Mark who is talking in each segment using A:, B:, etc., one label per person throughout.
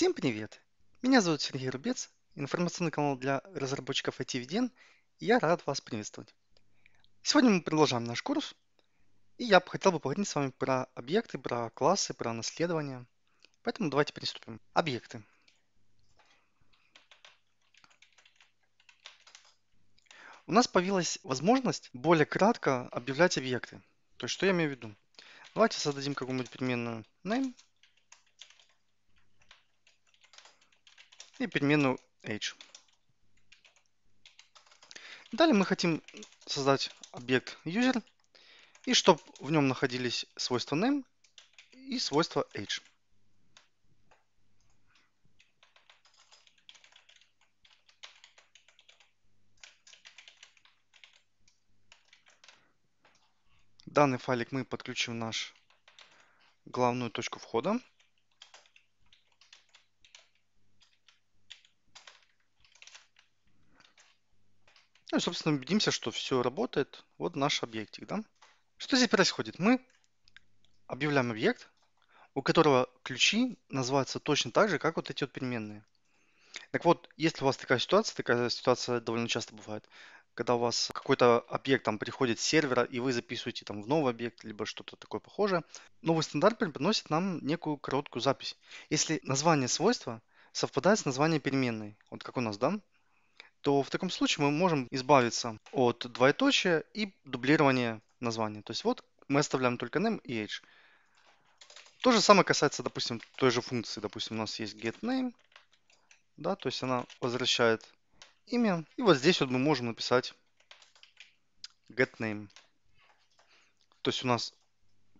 A: Всем привет! Меня зовут Сергей Рубец, информационный канал для разработчиков IT-виден, и я рад вас приветствовать. Сегодня мы продолжаем наш курс, и я хотел бы поговорить с вами про объекты, про классы, про наследование. Поэтому давайте приступим. Объекты. У нас появилась возможность более кратко объявлять объекты. То есть что я имею в виду? Давайте создадим какую-нибудь переменную name – и переменную age. Далее мы хотим создать объект user и чтобы в нем находились свойства name и свойства age. Данный файлик мы подключим в наш главную точку входа. Ну и, собственно, убедимся, что все работает. Вот наш объектик, да? Что здесь происходит? Мы объявляем объект, у которого ключи называются точно так же, как вот эти вот переменные. Так вот, если у вас такая ситуация, такая ситуация довольно часто бывает, когда у вас какой-то объект там приходит с сервера, и вы записываете там в новый объект, либо что-то такое похожее, новый стандарт приносит нам некую короткую запись. Если название свойства совпадает с названием переменной, вот как у нас, да, то в таком случае мы можем избавиться от двоеточия и дублирования названия. То есть вот мы оставляем только name и age. То же самое касается, допустим, той же функции. Допустим, у нас есть getName, да, то есть она возвращает имя. И вот здесь вот мы можем написать getName. То есть у нас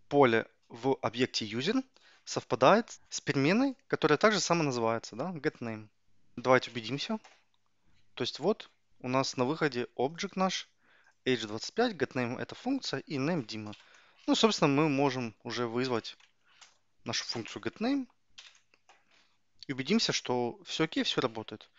A: поле в объекте user совпадает с переменной, которая также сама называется, да, getName. Давайте убедимся. То есть вот у нас на выходе object наш, age 25 getName это функция и name Дима. Ну, собственно, мы можем уже вызвать нашу функцию getName и убедимся, что все окей, все работает.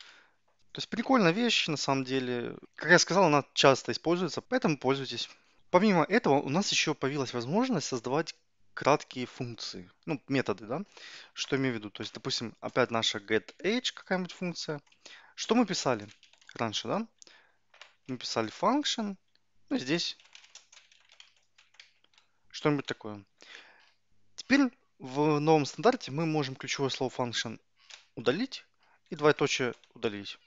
A: То есть прикольная вещь, на самом деле. Как я сказал, она часто используется, поэтому пользуйтесь. Помимо этого, у нас еще появилась возможность создавать краткие функции, ну, методы, да, что имею в виду. То есть, допустим, опять наша getH какая-нибудь функция. Что мы писали? раньше, да? Написали function. Ну, здесь что-нибудь такое. Теперь в новом стандарте мы можем ключевое слово function удалить и двоеточие удалить.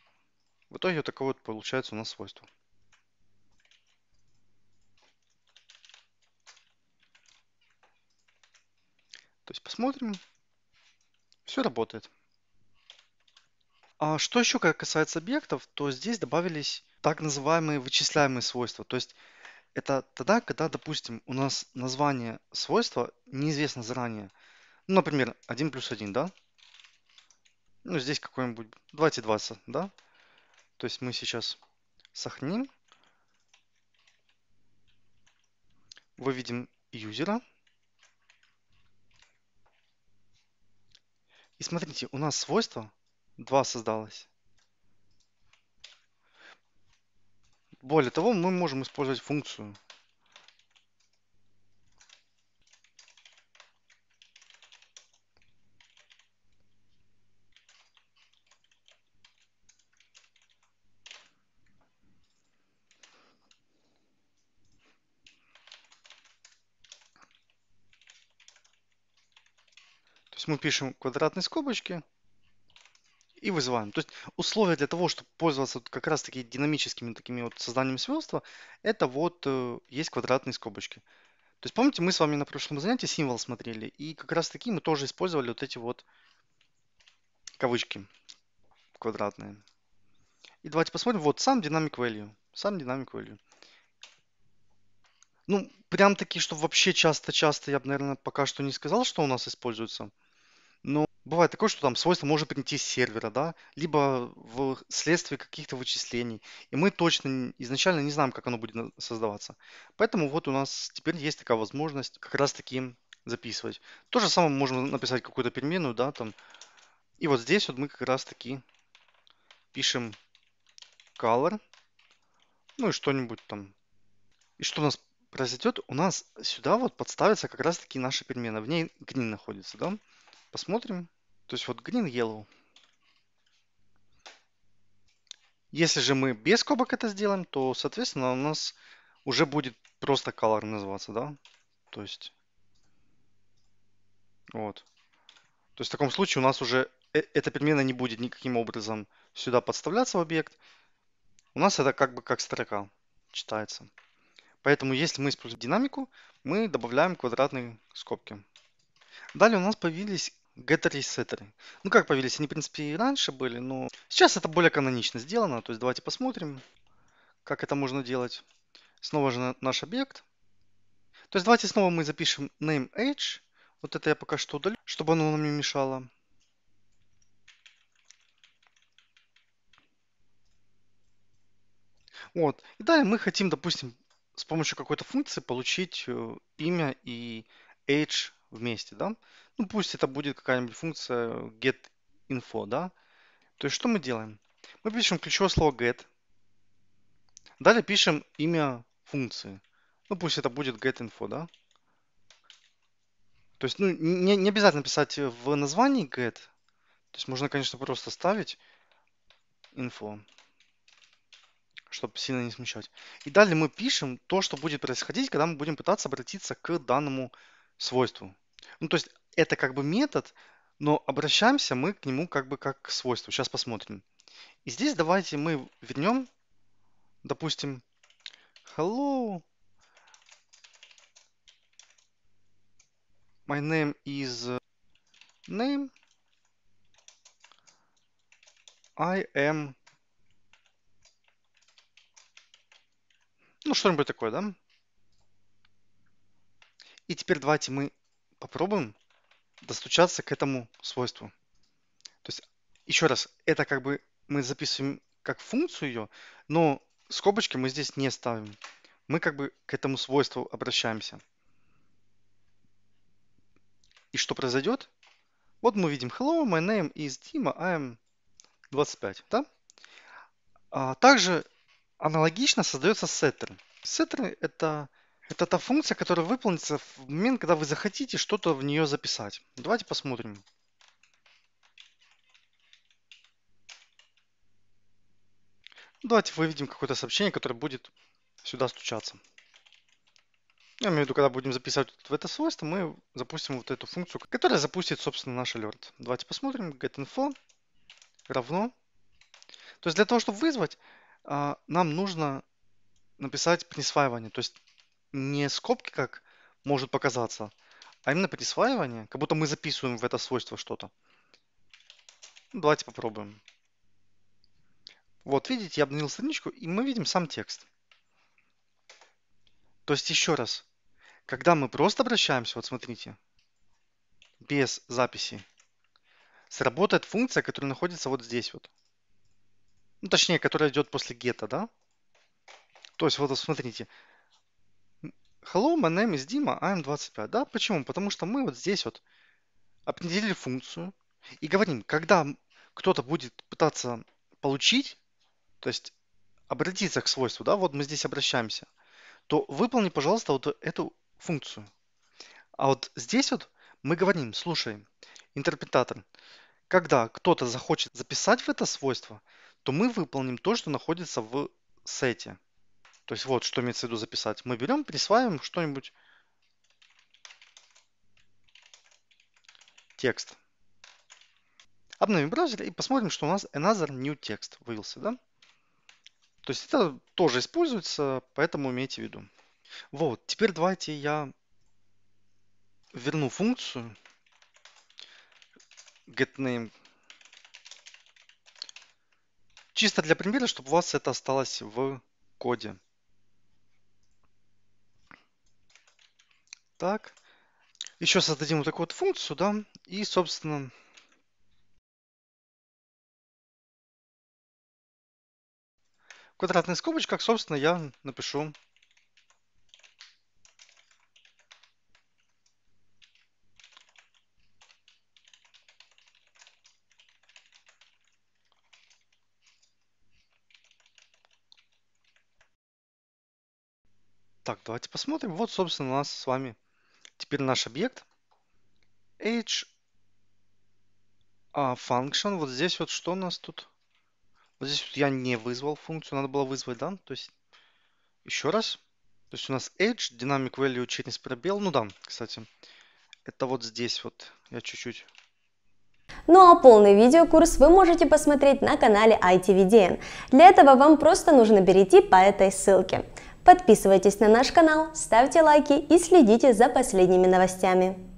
A: В итоге вот такое вот получается у нас свойство. То есть посмотрим. Все работает. А что еще ка- касается объектов, то здесь добавились так называемые вычисляемые свойства. То есть это тогда, когда, допустим, у нас название свойства неизвестно заранее. Ну, например, 1 плюс 1, да? Ну, здесь какой-нибудь 2020, да? То есть мы сейчас сохраним. Выведем юзера. И смотрите, у нас свойство – Два создалось. Более того, мы можем использовать функцию. То есть мы пишем квадратные скобочки и вызываем. То есть условия для того, чтобы пользоваться как раз таки динамическими такими вот созданием свойства, это вот э, есть квадратные скобочки. То есть помните, мы с вами на прошлом занятии символ смотрели, и как раз таки мы тоже использовали вот эти вот кавычки квадратные. И давайте посмотрим, вот сам динамик value, сам динамик value. Ну, прям таки, что вообще часто-часто, я бы, наверное, пока что не сказал, что у нас используется. Бывает такое, что там свойство может прийти с сервера, да, либо в следствие каких-то вычислений. И мы точно изначально не знаем, как оно будет создаваться. Поэтому вот у нас теперь есть такая возможность как раз таки записывать. То же самое мы можем написать какую-то переменную, да, там. И вот здесь вот мы как раз таки пишем color, ну и что-нибудь там. И что у нас произойдет? У нас сюда вот подставится как раз таки наша перемена. В ней green находится, да. Посмотрим. То есть вот green, yellow. Если же мы без скобок это сделаем, то, соответственно, у нас уже будет просто color называться, да? То есть... Вот. То есть в таком случае у нас уже э, эта переменная не будет никаким образом сюда подставляться в объект. У нас это как бы как строка читается. Поэтому если мы используем динамику, мы добавляем квадратные скобки. Далее у нас появились Геттеры-сеттеры. Ну, как появились? Они, в принципе, и раньше были, но сейчас это более канонично сделано. То есть давайте посмотрим, как это можно делать. Снова же наш объект. То есть давайте снова мы запишем name age. Вот это я пока что удалю, чтобы оно нам не мешало. Вот. И далее мы хотим, допустим, с помощью какой-то функции получить э, имя и age вместе, да? Ну, пусть это будет какая-нибудь функция get_info, да? То есть что мы делаем? Мы пишем ключевое слово get. Далее пишем имя функции. Ну, пусть это будет get_info, да? То есть, ну, не, не обязательно писать в названии get. То есть можно, конечно, просто ставить info, чтобы сильно не смущать. И далее мы пишем то, что будет происходить, когда мы будем пытаться обратиться к данному свойству. Ну, то есть это как бы метод, но обращаемся мы к нему как бы как к свойству. Сейчас посмотрим. И здесь давайте мы вернем, допустим, hello, my name is name, I am, ну что-нибудь такое, да? И теперь давайте мы попробуем достучаться к этому свойству. То есть, еще раз, это как бы мы записываем как функцию ее, но скобочки мы здесь не ставим. Мы как бы к этому свойству обращаемся. И что произойдет? Вот мы видим hello, my name is Dima, I am 25. Да? А также аналогично создается setter. Setter это это та функция, которая выполнится в момент, когда вы захотите что-то в нее записать. Давайте посмотрим. Давайте выведем какое-то сообщение, которое будет сюда стучаться. Я имею в виду, когда будем записывать в это свойство, мы запустим вот эту функцию, которая запустит, собственно, наш alert. Давайте посмотрим. GetInfo равно. То есть для того, чтобы вызвать, а, нам нужно написать присваивание. То есть не скобки, как может показаться, а именно присваивание, как будто мы записываем в это свойство что-то. Ну, давайте попробуем. Вот, видите, я обновил страничку, и мы видим сам текст. То есть еще раз, когда мы просто обращаемся, вот смотрите, без записи, сработает функция, которая находится вот здесь вот. Ну, точнее, которая идет после гета, да? То есть вот смотрите, Hello, my name is Дима, I'm 25. Да, почему? Потому что мы вот здесь вот определили функцию и говорим, когда кто-то будет пытаться получить, то есть обратиться к свойству, да, вот мы здесь обращаемся, то выполни, пожалуйста, вот эту функцию. А вот здесь вот мы говорим, слушай, интерпретатор, когда кто-то захочет записать в это свойство, то мы выполним то, что находится в сете. То есть вот, что имеется в виду записать. Мы берем, присваиваем что-нибудь. Текст. Обновим браузер и посмотрим, что у нас another new text вывелся, да? То есть это тоже используется, поэтому имейте в виду. Вот, теперь давайте я верну функцию getName. Чисто для примера, чтобы у вас это осталось в коде. Так. Еще создадим вот такую вот функцию, да, и, собственно, в квадратных скобочках, собственно, я напишу Так, давайте посмотрим. Вот, собственно, у нас с вами Теперь наш объект age а, function. Вот здесь вот что у нас тут? Вот здесь вот я не вызвал функцию, надо было вызвать, да? То есть еще раз. То есть у нас age, dynamic value через пробел. Ну да, кстати. Это вот здесь вот. Я чуть-чуть ну а полный видеокурс вы можете посмотреть на канале ITVDN. Для этого вам просто нужно перейти по этой ссылке. Подписывайтесь на наш канал, ставьте лайки и следите за последними новостями.